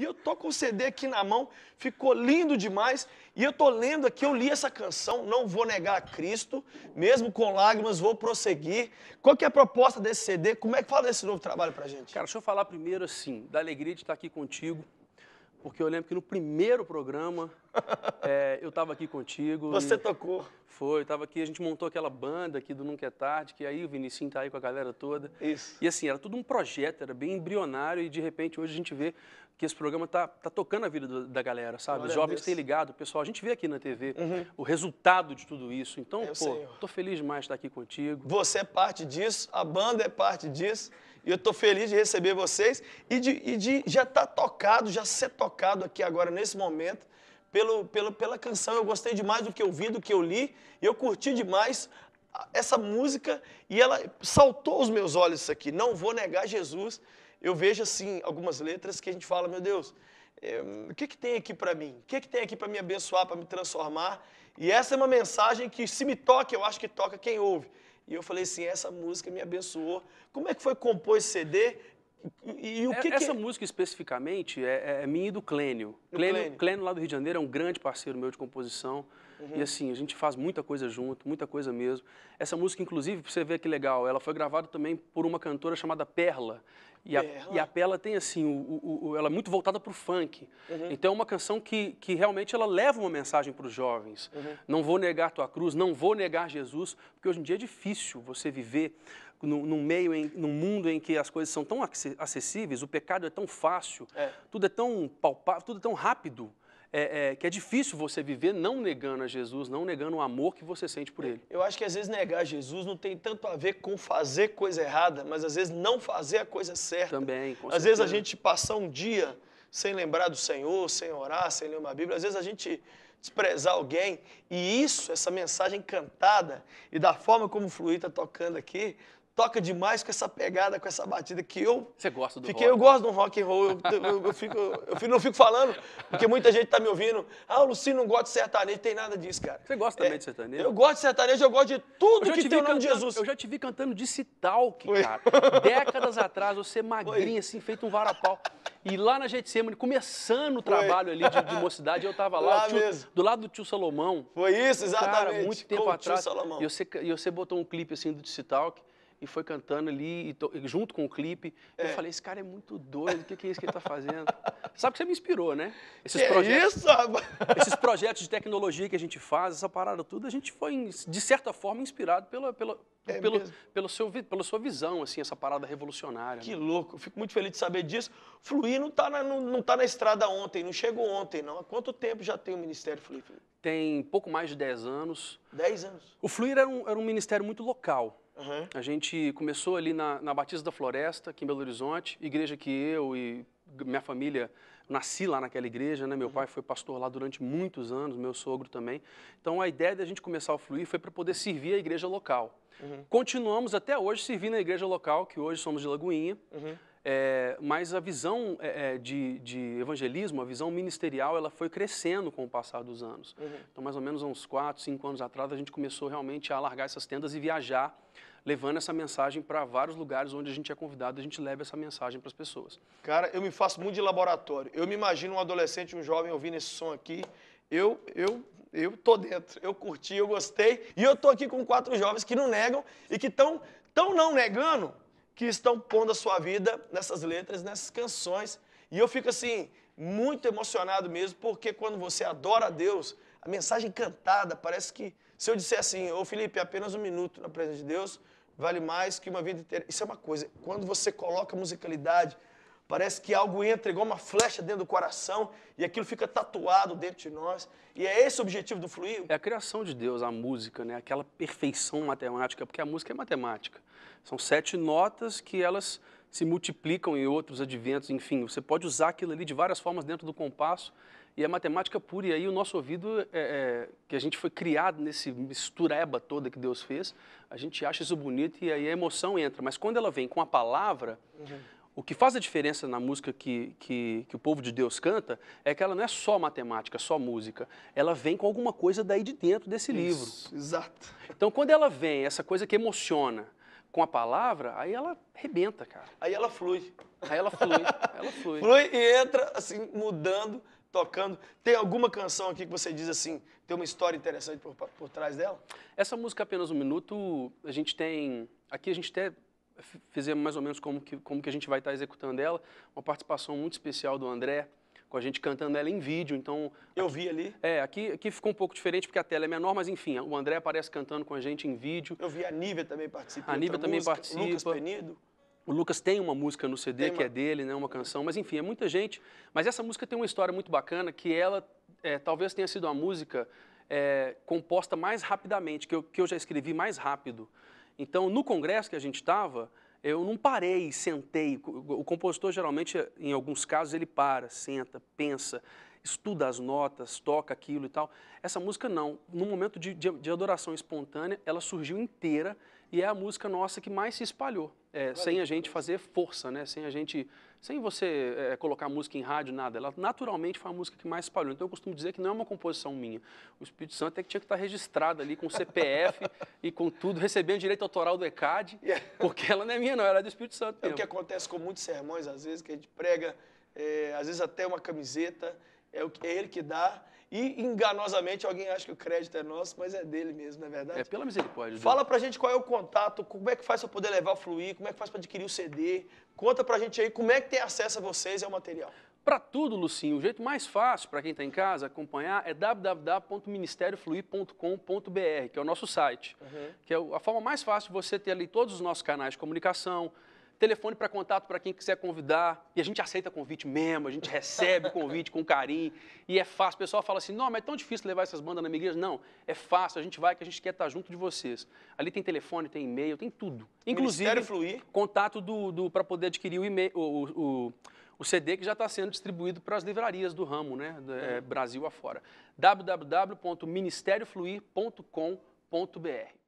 E eu tô com o CD aqui na mão, ficou lindo demais. E eu tô lendo aqui, eu li essa canção, Não Vou Negar a Cristo, mesmo com lágrimas vou prosseguir. Qual que é a proposta desse CD? Como é que fala desse novo trabalho pra gente? Cara, deixa eu falar primeiro assim, da alegria de estar aqui contigo. Porque eu lembro que no primeiro programa é, eu estava aqui contigo. Você tocou. Foi, estava aqui, a gente montou aquela banda aqui do Nunca é Tarde, que aí o Vinicinho tá aí com a galera toda. Isso. E assim, era tudo um projeto, era bem embrionário e de repente hoje a gente vê que esse programa tá, tá tocando a vida do, da galera, sabe? Os jovens têm ligado, pessoal, a gente vê aqui na TV uhum. o resultado de tudo isso. Então, eu pô, tô feliz demais de estar aqui contigo. Você é parte disso, a banda é parte disso. E eu estou feliz de receber vocês e de, e de já estar tá tocado, já ser tocado aqui agora, nesse momento, pelo, pelo, pela canção. Eu gostei demais do que eu vi, do que eu li, e eu curti demais essa música e ela saltou os meus olhos isso aqui. Não vou negar Jesus. Eu vejo, assim, algumas letras que a gente fala, meu Deus, é, o que, que tem aqui para mim? O que, que tem aqui para me abençoar, para me transformar? E essa é uma mensagem que, se me toca, eu acho que toca quem ouve. E eu falei assim, essa música me abençoou. Como é que foi compor esse CD? E, e o é, que Essa música especificamente é, é, é minha e do Clênio. Clênio. Clênio. Clênio lá do Rio de Janeiro é um grande parceiro meu de composição. Uhum. E assim, a gente faz muita coisa junto, muita coisa mesmo. Essa música, inclusive, pra você ver que legal, ela foi gravada também por uma cantora chamada Perla. E a, Perla. e a Perla tem, assim, o, o, ela é muito voltada para o funk. Uhum. Então é uma canção que, que realmente ela leva uma mensagem para os jovens. Uhum. Não vou negar tua cruz, não vou negar Jesus, porque hoje em dia é difícil você viver num, num meio, em, num mundo em que as coisas são tão acessíveis, o pecado é tão fácil, é. tudo é tão palpável, tudo é tão rápido é, é, que é difícil você viver não negando a Jesus, não negando o amor que você sente por ele. Eu acho que às vezes negar Jesus não tem tanto a ver com fazer coisa errada, mas às vezes não fazer a coisa certa. Também, com certeza. Às vezes a gente passar um dia sem lembrar do Senhor, sem orar, sem ler uma Bíblia, às vezes a gente desprezar alguém. E isso, essa mensagem cantada e da forma como o Fluir está tocando aqui, toca demais com essa pegada, com essa batida que eu. Você gosta do fiquei, rock? Eu gosto do rock and roll. Eu, eu, eu fico, eu fico, não fico falando, porque muita gente tá me ouvindo. Ah, o Luciano não gosta de sertanejo, tem nada disso, cara. Você gosta é, também de sertanejo? Eu gosto de sertanejo, eu gosto de tudo que tem o nome de Jesus. Eu já te vi cantando de Citalc, cara. Décadas atrás, você magrinha, Foi. assim, feito um varapau. E lá na Getsemane, começando o trabalho Foi. ali de, de, mocidade, eu tava lá, lá tio, do lado do tio Salomão. Foi isso, exatamente. Cara, muito tempo Com atrás. E você, e você botou um clipe assim do Digitalk e foi cantando ali, to, junto com o clipe. É. Eu falei, esse cara é muito doido, o que, que, é isso que ele tá fazendo? Sabe que você me inspirou, né? Esses que projetos. Isso, esses projetos de tecnologia que a gente faz, essa parada tudo, a gente foi, de certa forma, inspirado pela, é pelo, pelo seu, pela sua visão, assim, essa parada revolucionária. Que né? louco, eu fico muito feliz de saber disso. Fluir não está na, não, não tá na estrada ontem, não chegou ontem, não. Há quanto tempo já tem o Ministério Fluir? Tem pouco mais de 10 anos. 10 anos. O Fluir era um, era um ministério muito local. Uhum. A gente começou ali na, na Batista da Floresta, aqui em Belo Horizonte, igreja que eu e minha família nasci lá naquela igreja, né? Meu uhum. pai foi pastor lá durante muitos anos, meu sogro também. Então a ideia da gente começar a fluir foi para poder servir a igreja local. Uhum. Continuamos até hoje servindo a igreja local, que hoje somos de Lagoinha. Uhum. É, mas a visão é, é de, de, evangelismo, a visão ministerial, ela foi crescendo com o passar dos anos. Uhum. Então, mais ou menos uns 4, 5 anos atrás, a gente começou realmente a largar essas tendas e viajar levando essa mensagem para vários lugares onde a gente é convidado, a gente leva essa mensagem para as pessoas. Cara, eu me faço muito de laboratório. Eu me imagino um adolescente, um jovem ouvindo esse som aqui. Eu, eu, eu tô dentro. Eu curti, eu gostei. E eu tô aqui com quatro jovens que não negam e que estão tão não negando que estão pondo a sua vida nessas letras, nessas canções. E eu fico assim muito emocionado mesmo, porque quando você adora a Deus, a mensagem cantada. Parece que se eu disser assim, ô Felipe, é apenas um minuto na presença de Deus vale mais que uma vida inteira. Isso é uma coisa. Quando você coloca musicalidade, parece que algo entra igual uma flecha dentro do coração e aquilo fica tatuado dentro de nós. E é esse o objetivo do fluir. É a criação de Deus, a música, né? Aquela perfeição matemática, porque a música é matemática. São sete notas que elas se multiplicam em outros adventos, enfim, você pode usar aquilo ali de várias formas dentro do compasso e é matemática pura. E aí o nosso ouvido, é, é, que a gente foi criado nesse mistureba toda que Deus fez, a gente acha isso bonito e aí a emoção entra. Mas quando ela vem com a palavra, uhum. o que faz a diferença na música que, que, que, o povo de Deus canta é que ela não é só matemática, só música. Ela vem com alguma coisa daí de dentro desse isso, livro. Exato. Então quando ela vem, essa coisa que emociona, com a palavra, aí ela rebenta, cara. Aí ela flui. Aí ela flui. ela flui. Flui e entra, assim, mudando tocando. Tem alguma canção aqui que você diz assim, tem uma história interessante por, por trás dela? Essa música Apenas Um Minuto, a gente tem. Aqui a gente até fizemos mais ou menos como que, como que a gente vai estar tá executando ela. Uma participação muito especial do André, com a gente cantando ela em vídeo, então... Eu aqui, vi ali. É, aqui, aqui ficou um pouco diferente porque a tela é menor, mas enfim, o André aparece cantando com a gente em vídeo. Eu vi a Nívia também participando A Nívia também participa. Lucas Penido. O Lucas tem uma música no CD tem que é uma... é dele, né? Uma canção, mas enfim, é muita gente. Mas essa música tem uma história muito bacana que ela é, talvez tenha sido a música é, composta mais rapidamente, que eu, que eu já escrevi mais rápido. Então, no congresso que a gente estava, eu não parei sentei. O compositor, geralmente, em alguns casos, ele para, senta, pensa, estuda as notas, toca aquilo e tal. Essa música, não. No momento de, de, de adoração espontânea, ela surgiu inteira e é a música nossa que mais se espalhou é, sem a gente fazer força, né? Sem a gente, sem você é, colocar música em rádio, nada. Ela naturalmente foi a música que mais espalhou. Então eu costumo dizer que não é uma composição minha. O Espírito Santo é que tinha que estar tá registrado ali com CPF e com tudo, recebendo direito autoral do ECAD, porque ela não é minha, não, ela é do Espírito Santo. É o que acontece com muitos sermões, às vezes, que a gente prega, é, às vezes até uma camiseta, é, é, ele que dá. E enganosamente alguém acha que o crédito é nosso, mas é dele mesmo, não é verdade? É pela misericórdia. Deus. Fala pra gente qual é o contato, como é que faz para poder levar o fluir, como é que faz para adquirir o CD. Conta pra gente aí como é que tem acesso a vocês e é ao material. Para tudo, Lucinho, o jeito mais fácil para quem está em casa acompanhar é www.ministeriofluir.com.br, que é o nosso site, uhum. que é a forma mais fácil de você ter ali todos os nossos canais de comunicação, telefone para contato para quem quiser convidar. E a gente aceita convite mesmo, a gente recebe o convite com carinho. E é fácil. O pessoal fala assim: não, mas é tão difícil levar essas bandas na minha igreja. Não, é fácil. A gente vai que a gente quer estar tá junto de vocês. Ali tem telefone, tem e-mail, tem tudo. Inclusive, fluir. contato do, do para poder adquirir o e-mail. o, o o CD que já está sendo distribuído para as livrarias do ramo, né? É, é, Brasil afora. www.ministeriofluir.com.br